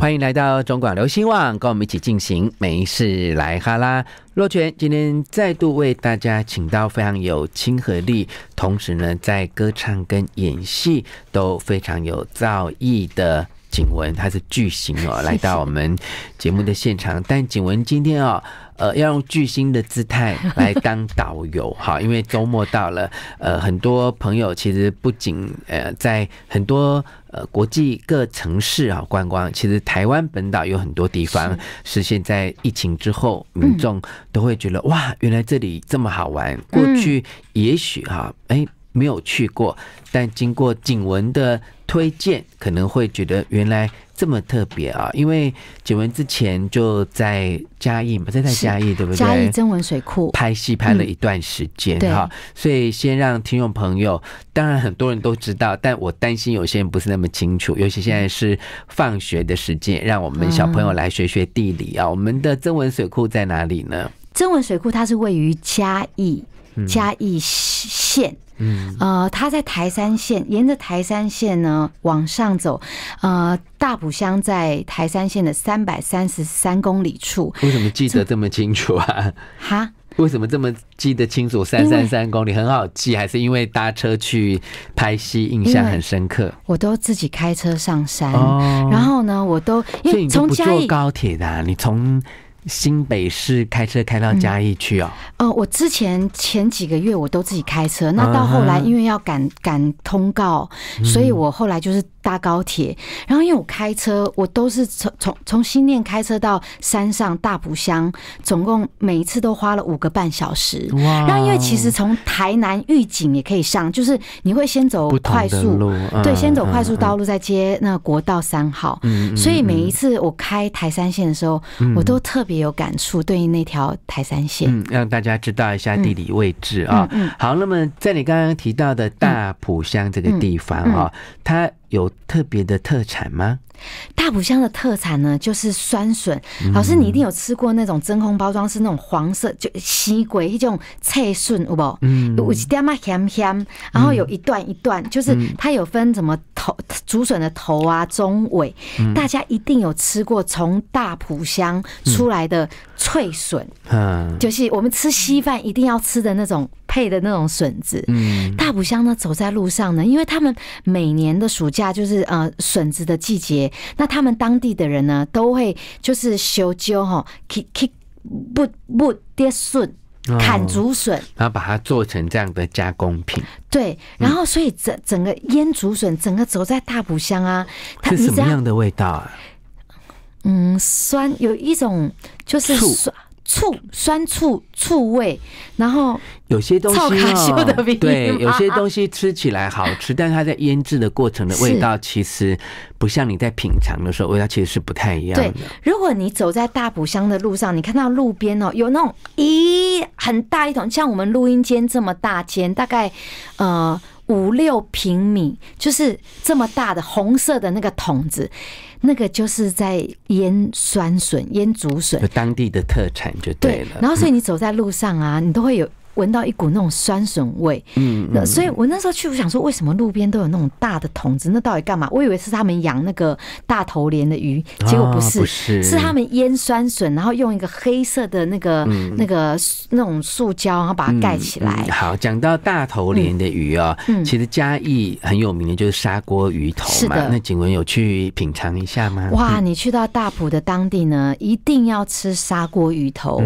欢迎来到中广流行网，跟我们一起进行没事来哈啦。若泉今天再度为大家请到非常有亲和力，同时呢在歌唱跟演戏都非常有造诣的景文，他是巨星哦，来到我们节目的现场。但景文今天哦，呃，要用巨星的姿态来当导游哈，因为周末到了，呃，很多朋友其实不仅呃在很多。呃，国际各城市啊，观光其实台湾本岛有很多地方是现在疫情之后，民众都会觉得哇，原来这里这么好玩。过去也许哈，哎，没有去过，但经过景文的。推荐可能会觉得原来这么特别啊！因为曾文之前就在嘉义嘛，在嘉义对不对？嘉义曾文水库拍戏拍了一段时间哈，所以先让听众朋友，当然很多人都知道，但我担心有些人不是那么清楚，尤其现在是放学的时间，让我们小朋友来学学地理啊！我们的曾文水库在哪里呢？曾文水库它是位于嘉义嘉义县。嗯，呃，他在台山线，沿着台山线呢往上走，呃，大埔乡在台山线的三百三十三公里处。为什么记得这么清楚啊？哈？为什么这么记得清楚？三三三公里很好记，还是因为搭车去拍戏，印象很深刻？我都自己开车上山，然后呢，我都因为你不坐高铁的，你从。新北市开车开到嘉义去哦。呃，我之前前几个月我都自己开车，那到后来因为要赶赶通告，所以我后来就是。搭高铁，然后因为我开车，我都是从从从新店开车到山上大埔乡，总共每一次都花了五个半小时。哇！然后因为其实从台南预警也可以上，就是你会先走快速路，对，先走快速道路，再接那国道三号。嗯所以每一次我开台山线的时候，我都特别有感触，对于那条台山线，让大家知道一下地理位置啊。嗯。好，那么在你刚刚提到的大埔乡这个地方啊，它。有特别的特产吗？大埔乡的特产呢，就是酸笋。老师，你一定有吃过那种真空包装，是那种黄色就鲜鬼一种脆笋，有不嗯，有一点啊咸咸，然后有一段一段，就是它有分什么头竹笋的头啊、中尾。大家一定有吃过从大埔乡出来的脆笋，就是我们吃稀饭一定要吃的那种。配的那种笋子，嗯，大埔乡呢，走在路上呢，因为他们每年的暑假就是呃笋子的季节，那他们当地的人呢，都会就是修蕉哈，去去不不跌笋，砍竹笋，然后把它做成这样的加工品。对，然后所以整整个腌竹笋，整个走在大埔乡啊，它是什么样的味道啊？嗯，酸，有一种就是酸。醋酸醋醋味，然后有些东西啊，对，有些东西吃起来好吃，但它在腌制的过程的味道其实不像你在品尝的时候味道其实是不太一样的。如果你走在大埔乡的路上，你看到路边哦，有那种咦很大一桶，像我们录音间这么大间，大概呃。五六平米就是这么大的红色的那个桶子，那个就是在腌酸笋、腌竹笋，当地的特产就对了。然后，所以你走在路上啊，你都会有。闻到一股那种酸笋味，嗯，所以我那时候去，我想说，为什么路边都有那种大的桶子？那到底干嘛？我以为是他们养那个大头鲢的鱼，结果不是，是他们腌酸笋，然后用一个黑色的那个、那个、那种塑胶，然后把它盖起来。好，讲到大头鲢的鱼啊，其实嘉义很有名的就是砂锅鱼头嘛。那景文有去品尝一下吗？哇，你去到大埔的当地呢，一定要吃砂锅鱼头。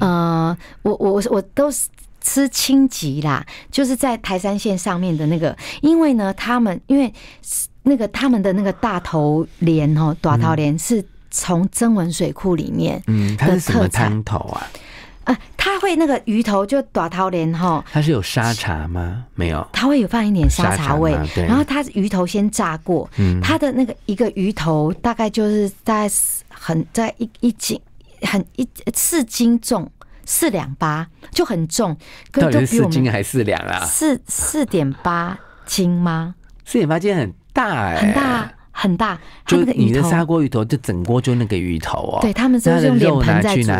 呃，我、我、我都是。吃清吉啦，就是在台山县上面的那个，因为呢，他们因为那个他们的那个大头鲢哦，短头鲢是从曾文水库里面，嗯，它是什么汤头啊？啊，它会那个鱼头就短头鲢哈，它是有沙茶吗？没有，它会有放一点沙茶味，然后它鱼头先炸过，它的那个一个鱼头大概就是在很在一一斤很一四斤重。四两八就很重，到底是四斤还是四两啊？四四点八斤吗？四点八斤很大哎，很大很大。就你的砂锅鱼头，就整锅就那个鱼头啊。对他们都是用脸盆在煮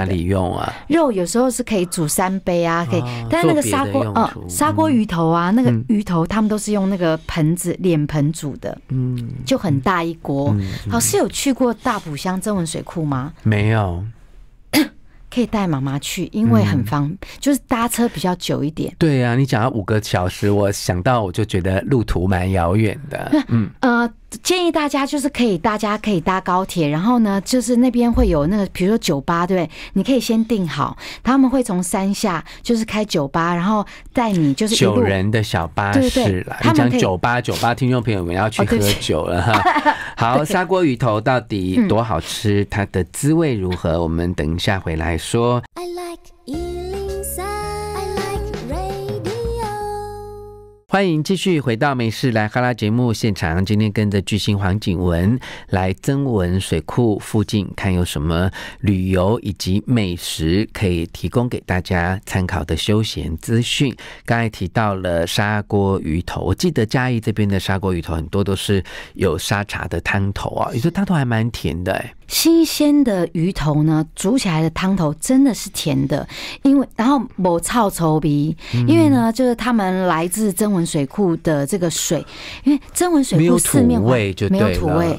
啊？肉有时候是可以煮三杯啊，可以。但是那个砂锅，哦，砂锅鱼头啊，那个鱼头他们都是用那个盆子脸盆煮的，嗯，就很大一锅。老师有去过大埔乡增文水库吗？没有。可以带妈妈去，因为很方，就是搭车比较久一点。对啊，你讲了五个小时，我想到我就觉得路途蛮遥远的。嗯呃，建议大家就是可以，大家可以搭高铁，然后呢，就是那边会有那个，比如说酒吧，对不对？你可以先订好，他们会从山下就是开酒吧，然后带你就是九人的小巴士来，讲酒吧酒吧听众朋友们要去喝酒了哈。好，砂锅鱼头到底多好吃？它的滋味如何？我们等一下回来。说，I like 欢迎继续回到美食来哈拉节目现场。今天跟着巨星黄景文来增文水库附近，看有什么旅游以及美食可以提供给大家参考的休闲资讯。刚才提到了砂锅鱼头，我记得嘉义这边的砂锅鱼头很多都是有沙茶的汤头啊，有些汤头还蛮甜的哎。新鲜的鱼头呢，煮起来的汤头真的是甜的，因为然后某臭臭鼻，因为呢，就是他们来自增文水库的这个水，因为增文水库没有土味，就没有土味，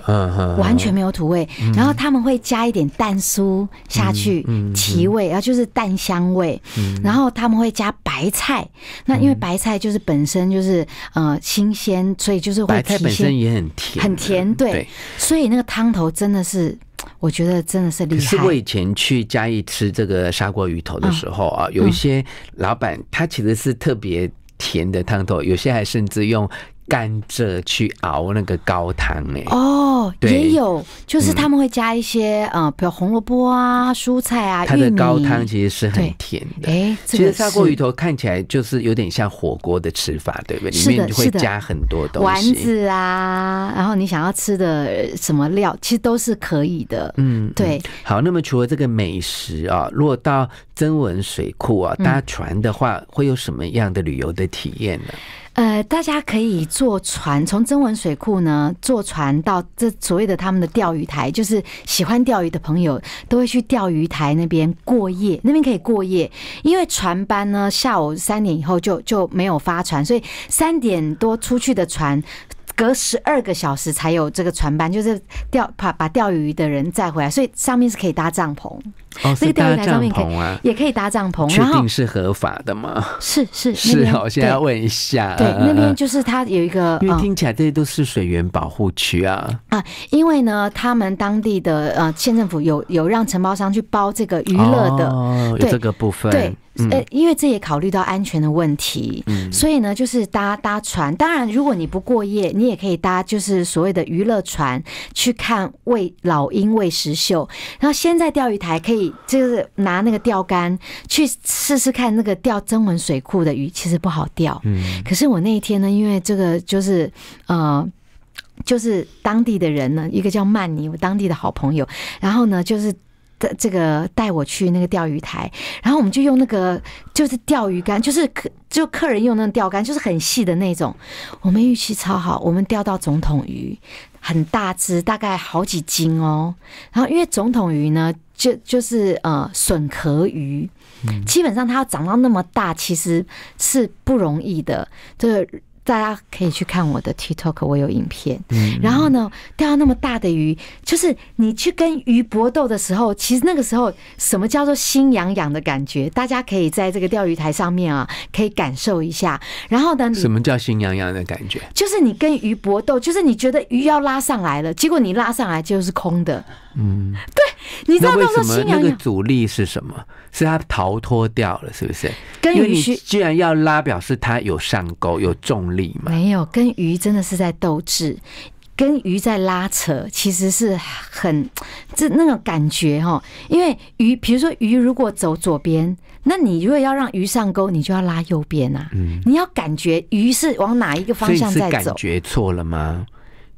完全没有土味。然后他们会加一点蛋酥下去提味，然后就是蛋香味。然后他们会加白菜，那因为白菜就是本身就是呃新鲜，所以就是白菜本身也很甜，很甜，对，所以那个汤头真的是。我觉得真的是厉害。是我以前去嘉义吃这个砂锅鱼头的时候啊，有一些老板他其实是特别甜的汤头，有些还甚至用。甘蔗去熬那个高汤哎哦，也有，就是他们会加一些呃，比如红萝卜啊、蔬菜啊。它的高汤其实是很甜的。哎，其实砂锅鱼头看起来就是有点像火锅的吃法，对不对？里面是会加很多东西啊，然后你想要吃的什么料，其实都是可以的。嗯，对。好，那么除了这个美食啊，如果到增文水库啊搭船的话，会有什么样的旅游的体验呢？呃，大家可以坐船从增文水库呢坐船到这所谓的他们的钓鱼台，就是喜欢钓鱼的朋友都会去钓鱼台那边过夜，那边可以过夜，因为船班呢下午三点以后就就没有发船，所以三点多出去的船。隔十二个小时才有这个船班，就是钓把把钓鱼的人载回来，所以上面是可以搭帐篷。哦，是搭帐篷啊，也可以搭帐篷。确定是合法的吗？是是是，我现在要问一下。对，那边就是它有一个，因为听起来这些都是水源保护区啊啊，因为呢，他们当地的呃县政府有有让承包商去包这个娱乐的，有这个部分。因为这也考虑到安全的问题，所以呢，就是搭搭船。当然，如果你不过夜，你也可以搭，就是所谓的娱乐船去看喂老鹰喂石秀。然后，先在钓鱼台可以就是拿那个钓竿去试试看那个钓增文水库的鱼，其实不好钓。嗯，可是我那一天呢，因为这个就是呃，就是当地的人呢，一个叫曼尼，当地的好朋友，然后呢，就是。这个带我去那个钓鱼台，然后我们就用那个就是钓鱼竿，就是客就客人用那个钓竿，就是很细的那种。我们运气超好，我们钓到总统鱼，很大只，大概好几斤哦。然后因为总统鱼呢，就就是呃笋壳鱼，基本上它要长到那么大，其实是不容易的。这大家可以去看我的 TikTok，我有影片。嗯，然后呢，钓那么大的鱼，就是你去跟鱼搏斗的时候，其实那个时候什么叫做心痒痒的感觉？大家可以在这个钓鱼台上面啊，可以感受一下。然后呢，什么叫心痒痒的感觉？就是你跟鱼搏斗，就是你觉得鱼要拉上来了，结果你拉上来就是空的。嗯，对。你知道为什么那个阻力是什么？是他逃脱掉了，是不是？跟鱼既然要拉，表示它有上钩，有重力嘛。没有，跟鱼真的是在斗智，跟鱼在拉扯，其实是很这那种感觉哈。因为鱼，比如说鱼如果走左边，那你如果要让鱼上钩，你就要拉右边呐。嗯，你要感觉鱼是往哪一个方向在走？感觉错了吗？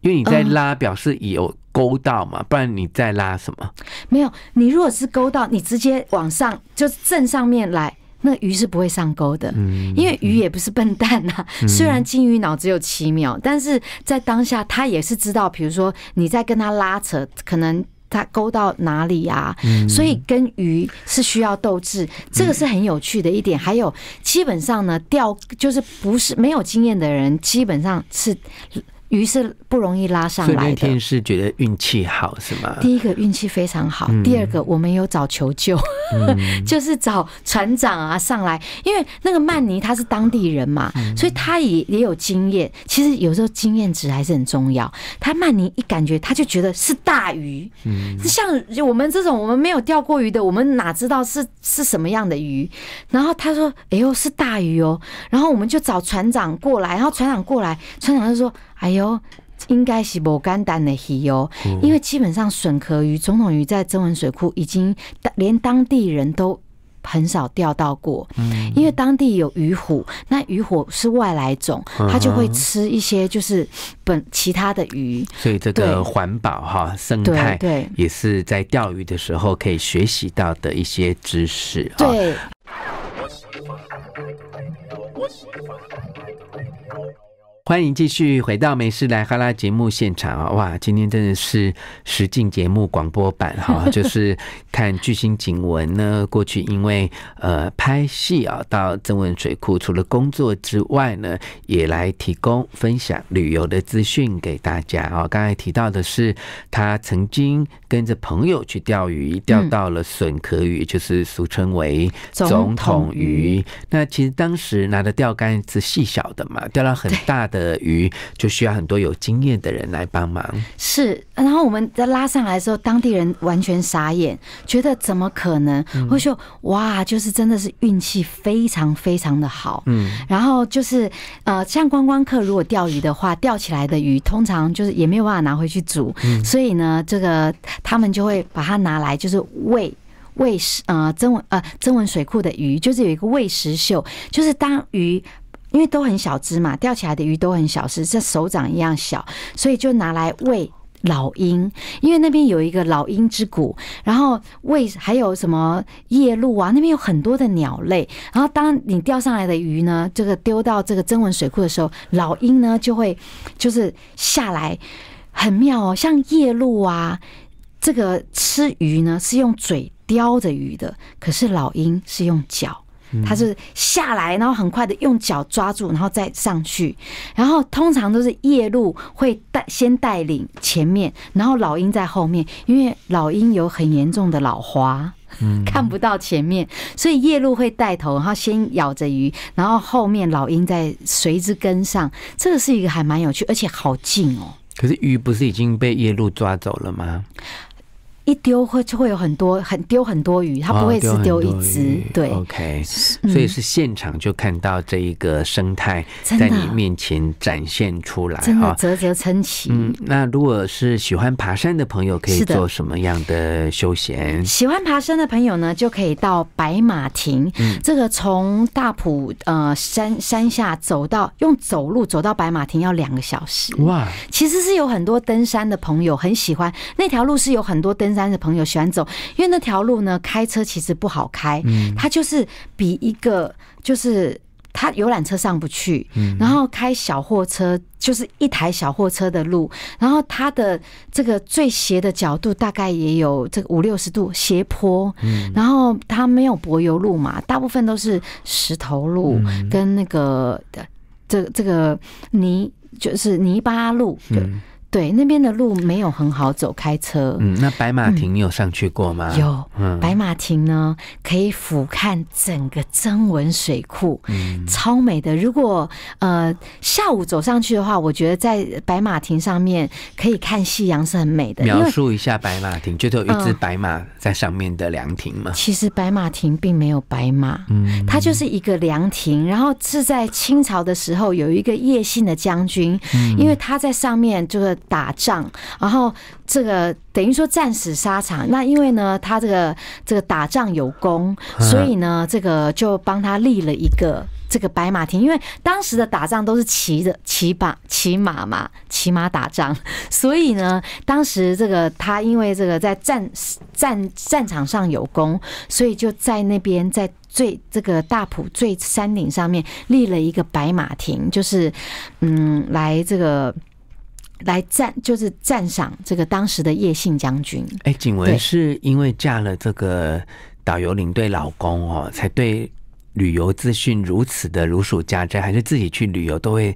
因为你在拉，表示有。勾到嘛，不然你再拉什么？没有，你如果是勾到，你直接往上就是正上面来，那鱼是不会上钩的。嗯，因为鱼也不是笨蛋呐。虽然金鱼脑子有七秒，但是在当下，它也是知道，比如说你在跟它拉扯，可能它勾到哪里呀？所以跟鱼是需要斗智，这个是很有趣的一点。还有，基本上呢，钓就是不是没有经验的人，基本上是。鱼是不容易拉上来的。所以那天是觉得运气好，是吗？第一个运气非常好，第二个我们有找求救，就是找船长啊上来，因为那个曼尼他是当地人嘛，所以他也也有经验。其实有时候经验值还是很重要。他曼尼一感觉，他就觉得是大鱼。嗯，像我们这种我们没有钓过鱼的，我们哪知道是是什么样的鱼？然后他说：“哎呦，是大鱼哦！”然后我们就找船长过来，然后船长过来，船长就说。哎呦，应该是无简单的稀哦。因为基本上笋壳鱼、总统鱼在增文水库已经连当地人都很少钓到过。因为当地有鱼虎，那鱼虎是外来种，它就会吃一些就是本其他的鱼。所以这个环保哈生态对也是在钓鱼的时候可以学习到的一些知识對欢迎继续回到《美式来哈拉》节目现场啊！哇，今天真的是实境节目广播版哈，就是看巨星景文呢。过去因为呃拍戏啊，到曾文水库，除了工作之外呢，也来提供分享旅游的资讯给大家啊。刚才提到的是，他曾经跟着朋友去钓鱼，钓到了笋壳鱼，就是俗称为总统鱼。那其实当时拿的钓竿是细小的嘛，钓到很大的。的鱼就需要很多有经验的人来帮忙。是，然后我们在拉上来的时候，当地人完全傻眼，觉得怎么可能？我说：“哇，就是真的是运气非常非常的好。”嗯，然后就是呃，像观光客如果钓鱼的话，钓起来的鱼通常就是也没有办法拿回去煮，所以呢，这个他们就会把它拿来，就是喂喂食呃增文呃增文水库的鱼，就是有一个喂食秀，就是当鱼。因为都很小只嘛，钓起来的鱼都很小只，像手掌一样小，所以就拿来喂老鹰。因为那边有一个老鹰之谷，然后喂还有什么夜鹭啊，那边有很多的鸟类。然后当你钓上来的鱼呢，这个丢到这个增文水库的时候，老鹰呢就会就是下来，很妙哦，像夜鹭啊，这个吃鱼呢是用嘴叼着鱼的，可是老鹰是用脚。就是下来，然后很快的用脚抓住，然后再上去。然后通常都是夜鹭会带先带领前面，然后老鹰在后面，因为老鹰有很严重的老花，看不到前面，所以夜鹭会带头，然后先咬着鱼，然后后面老鹰在随之跟上。这个是一个还蛮有趣，而且好近哦。可是鱼不是已经被夜鹭抓走了吗？一丢会就会有很多，很丢很多鱼，它不会只丢一只。对，OK，所以是现场就看到这一个生态在你面前展现出来，真的啧啧称奇。嗯，那如果是喜欢爬山的朋友，可以做什么样的休闲？喜欢爬山的朋友呢，就可以到白马亭。这个从大埔呃山山下走到用走路走到白马亭要两个小时。哇，其实是有很多登山的朋友很喜欢那条路，是有很多登山。山的朋友喜欢走，因为那条路呢，开车其实不好开。嗯，它就是比一个，就是它游览车上不去，然后开小货车就是一台小货车的路，然后它的这个最斜的角度大概也有这个五六十度斜坡，然后它没有柏油路嘛，大部分都是石头路跟那个的这这个泥，就是泥巴路。对，那边的路没有很好走，开车。嗯，那白马亭你有上去过吗？有，白马亭呢可以俯瞰整个增文水库，超美的。如果呃下午走上去的话，我觉得在白马亭上面可以看夕阳是很美的。描述一下白马亭，就有一只白马在上面的凉亭吗？其实白马亭并没有白马，嗯，它就是一个凉亭，然后是在清朝的时候有一个叶姓的将军，嗯，因为他在上面就是。打仗，然后这个等于说战死沙场。那因为呢，他这个这个打仗有功，所以呢，这个就帮他立了一个这个白马亭。因为当时的打仗都是骑着骑马骑马嘛，骑马打仗，所以呢，当时这个他因为这个在战战战场上有功，所以就在那边在最这个大埔最山顶上面立了一个白马亭，就是嗯，来这个。来赞就是赞赏这个当时的叶姓将军。哎，景文是因为嫁了这个导游领队老公哦，才对旅游资讯如此的如数家珍，还是自己去旅游都会。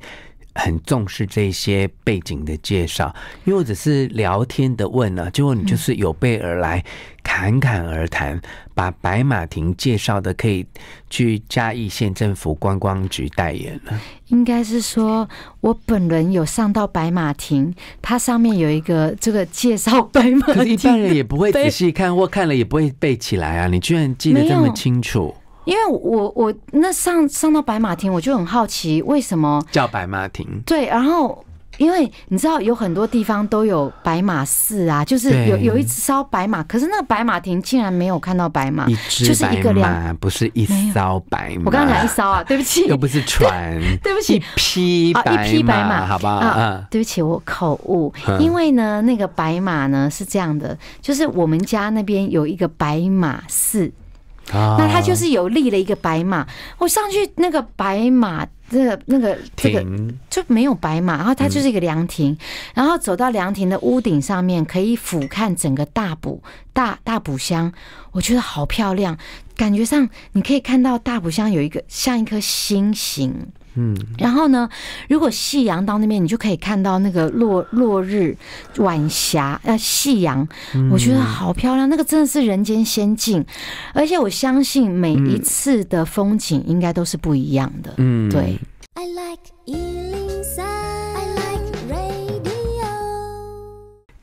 很重视这些背景的介绍，因为只是聊天的问呢，结果你就是有备而来，侃侃而谈，把白马亭介绍的可以去嘉义县政府观光局代言了。应该是说我本人有上到白马亭，它上面有一个这个介绍白马亭，一般人也不会仔细看，或看了也不会背起来啊，你居然记得这么清楚。因为我我那上上到白马亭，我就很好奇为什么叫白马亭？对，然后因为你知道有很多地方都有白马寺啊，就是有有一只烧白马，可是那个白马亭竟然没有看到白马，就是一个马，不是一烧白马。我刚刚一烧啊，对不起，又不是船，对不起，一匹一匹白马，好不好？啊，对不起，我口误，因为呢，那个白马呢是这样的，就是我们家那边有一个白马寺。那它就是有立了一个白马，我上去那个白马，那个那个这个就没有白马，然后它就是一个凉亭，然后走到凉亭的屋顶上面，可以俯瞰整个大埔大大埔乡，我觉得好漂亮，感觉上你可以看到大埔乡有一个像一颗星星，嗯，然后呢？如果夕阳到那边，你就可以看到那个落落日、晚霞啊，夕阳，我觉得好漂亮。那个真的是人间仙境，而且我相信每一次的风景应该都是不一样的。嗯，对。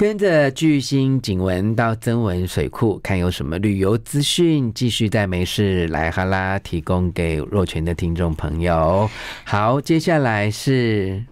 跟着巨星景文到增文水库看有什么旅游资讯，继续在美事来哈拉提供给若泉的听众朋友。好，接下来是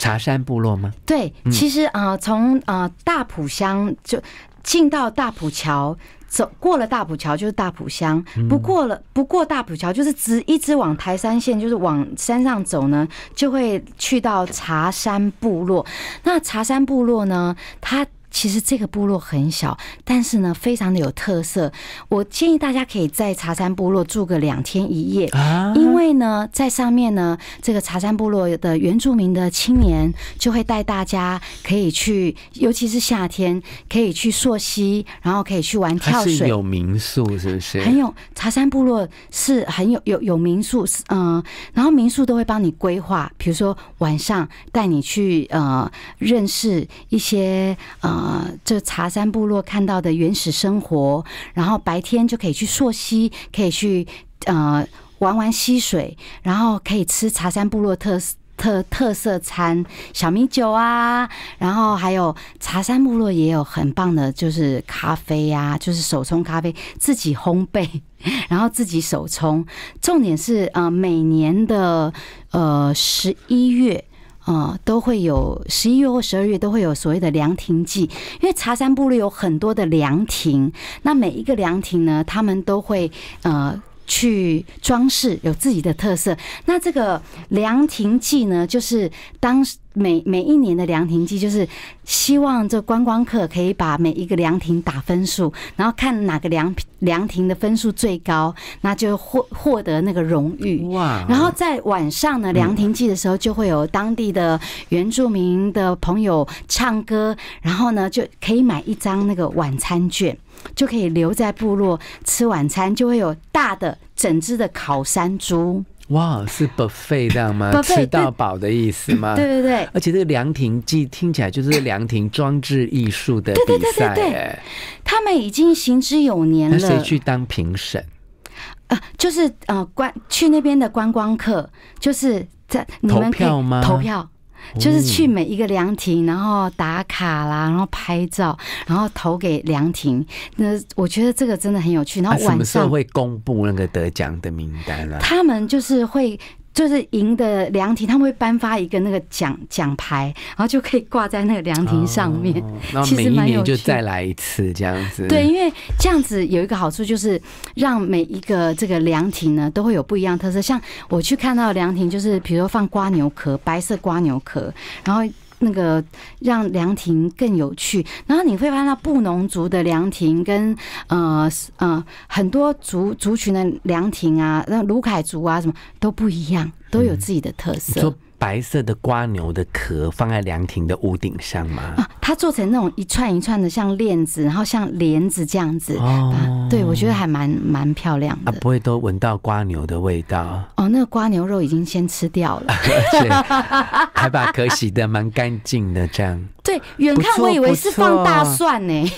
茶山部落吗？对，其实啊，从啊大埔乡就进到大埔桥，走过了大埔桥就是大埔乡，不过了不过大埔桥就是直一直往台山县，就是往山上走呢，就会去到茶山部落。那茶山部落呢，它。其实这个部落很小，但是呢，非常的有特色。我建议大家可以在茶山部落住个两天一夜，因为呢，在上面呢，这个茶山部落的原住民的青年就会带大家可以去，尤其是夏天可以去溯溪，然后可以去玩跳水。有民宿是不是？很有茶山部落是很有有有民宿，嗯，然后民宿都会帮你规划，比如说晚上带你去呃认识一些呃。呃，这茶山部落看到的原始生活，然后白天就可以去溯溪，可以去呃玩玩溪水，然后可以吃茶山部落特特特色餐小米酒啊，然后还有茶山部落也有很棒的，就是咖啡呀，就是手冲咖啡自己烘焙，然后自己手冲，重点是呃每年的呃十一月。呃，都会有十一月或十二月都会有所谓的凉亭季，因为茶山部落有很多的凉亭，那每一个凉亭呢，他们都会呃。去装饰有自己的特色。那这个凉亭记》呢，就是当时每每一年的凉亭记》，就是希望这观光客可以把每一个凉亭打分数，然后看哪个凉凉亭的分数最高，那就获获得那个荣誉。哇！然后在晚上呢，凉亭记》的时候就会有当地的原住民的朋友唱歌，然后呢就可以买一张那个晚餐券。就可以留在部落吃晚餐，就会有大的整只的烤山猪。哇，是 buffet 样吗？吃到饱的意思吗？对 对对。而且这个凉亭，记听起来就是凉亭装置艺术的比赛。对对对对对。他们已经行之有年了，那谁去当评审？呃，就是呃，观去那边的观光客，就是在你们投票吗？投票。就是去每一个凉亭，然后打卡啦，然后拍照，然后投给凉亭。那我觉得这个真的很有趣。然后晚上会公布那个得奖的名单啊？他们就是会。就是赢的凉亭，他们会颁发一个那个奖奖牌，然后就可以挂在那个凉亭上面。那每年就再来一次这样子。对，因为这样子有一个好处，就是让每一个这个凉亭呢都会有不一样特色。像我去看到凉亭，就是比如说放瓜牛壳，白色瓜牛壳，然后。那个让凉亭更有趣，然后你会发现，布农族的凉亭跟呃呃很多族族群的凉亭啊，那卢凯族啊什么都不一样，都有自己的特色。就白色的瓜牛的壳放在凉亭的屋顶上吗？它做成那种一串一串的，像链子，然后像帘子这样子。哦，对，我觉得还蛮蛮漂亮的。啊，不会都闻到瓜牛的味道。哦，那个瓜牛肉已经先吃掉了，还把壳洗的蛮干净的，这样。对，远看我以为是放大蒜呢。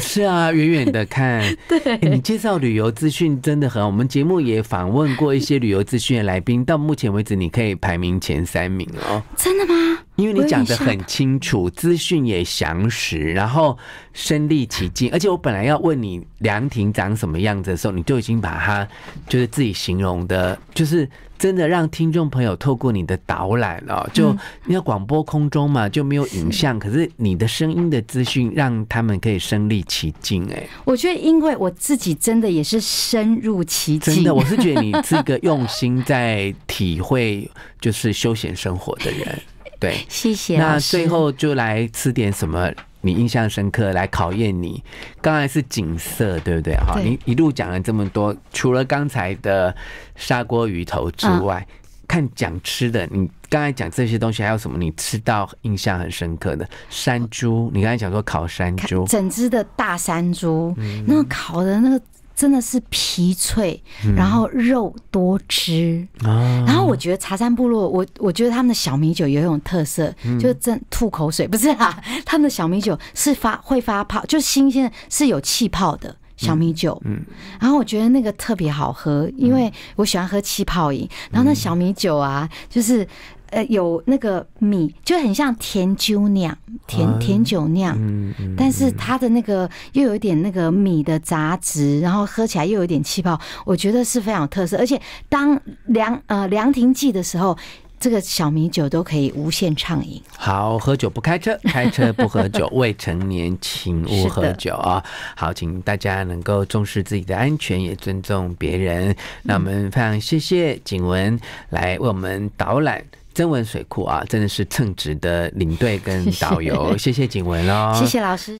是啊，远远的看。对。你介绍旅游资讯真的很好，我们节目也访问过一些旅游资讯的来宾。到目前为止，你可以排名前三名哦。真的吗？因为你讲的很清楚，资讯也详实，然后身临其境。而且我本来要问你凉亭长什么样子的时候，你就已经把它就是自己形容的，就是真的让听众朋友透过你的导览了。就你看广播空中嘛，就没有影像，可是你的声音的资讯让他们可以身临其境。哎，我觉得因为我自己真的也是深入其境，真的我是觉得你是一个用心在体会就是休闲生活的人。对，谢谢。那最后就来吃点什么？你印象深刻，来考验你。刚才是景色，对不对？好，你一路讲了这么多，除了刚才的砂锅鱼头之外，看讲吃的，你刚才讲这些东西还有什么？你吃到印象很深刻的山猪？你刚才讲说烤山猪，整只的大山猪，那烤的那个。真的是皮脆，然后肉多汁，然后我觉得茶山部落，我我觉得他们的小米酒有一种特色，就是真吐口水 不是啊，他们的小米酒是发会发泡，就是新鲜的是有气泡的小米酒，嗯，然后我觉得那个特别好喝，因为我喜欢喝气泡饮，然后那小米酒啊，就是。呃，有那个米就很像甜酒酿，甜甜酒酿，但是它的那个又有一点那个米的杂质，然后喝起来又有点气泡，我觉得是非常有特色。而且当凉呃凉亭记的时候，这个小米酒都可以无限畅饮。好，喝酒不开车，开车不喝酒，未成年请勿喝酒啊！好，请大家能够重视自己的安全，也尊重别人。那我们非常谢谢景文来为我们导览。曾文水库啊，真的是称职的领队跟导游，谢谢景文哦，谢谢老师。